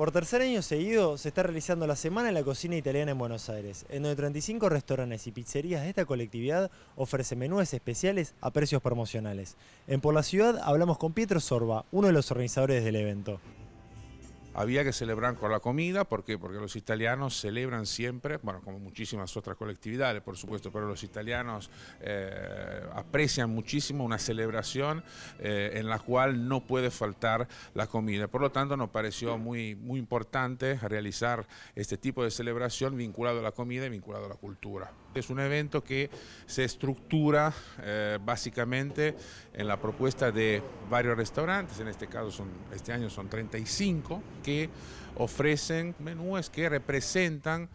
Por tercer año seguido se está realizando la Semana de la Cocina Italiana en Buenos Aires, en donde 35 restaurantes y pizzerías de esta colectividad ofrecen menúes especiales a precios promocionales. En Por la Ciudad hablamos con Pietro Sorba, uno de los organizadores del evento había que celebrar con la comida, ¿por qué? Porque los italianos celebran siempre, bueno, como muchísimas otras colectividades, por supuesto, pero los italianos eh, aprecian muchísimo una celebración eh, en la cual no puede faltar la comida. Por lo tanto, nos pareció muy, muy importante realizar este tipo de celebración vinculado a la comida y vinculado a la cultura. Es un evento que se estructura eh, básicamente en la propuesta de varios restaurantes, en este caso son, este año son 35, ofrecen menúes que representan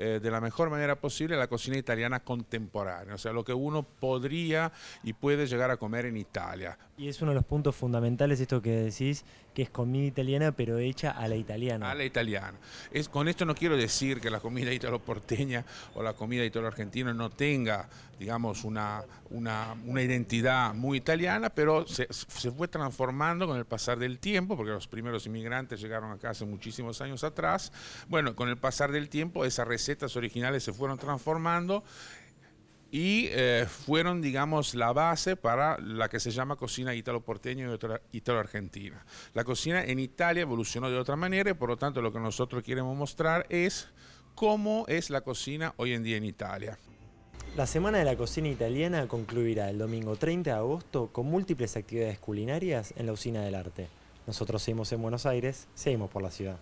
eh, de la mejor manera posible la cocina italiana contemporánea, o sea, lo que uno podría y puede llegar a comer en Italia. Y es uno de los puntos fundamentales esto que decís, que es comida italiana pero hecha a la italiana. A la italiana. Es, con esto no quiero decir que la comida italo-porteña o la comida italo-argentina no tenga, digamos, una, identidad muy italiana, pero se, fue transformando con el pasar del tiempo, porque los primeros inmigrantes llegaron acá hace muchísimos años atrás. Bueno, con el pasar del tiempo esa receta recetas originales se fueron transformando y eh, fueron, digamos, la base para la que se llama cocina italo-porteña y italo-argentina. La cocina en Italia evolucionó de otra manera y por lo tanto lo que nosotros queremos mostrar es cómo es la cocina hoy en día en Italia. La Semana de la Cocina Italiana concluirá el domingo 30 de agosto con múltiples actividades culinarias en la Usina del Arte. Nosotros seguimos en Buenos Aires, seguimos por la ciudad.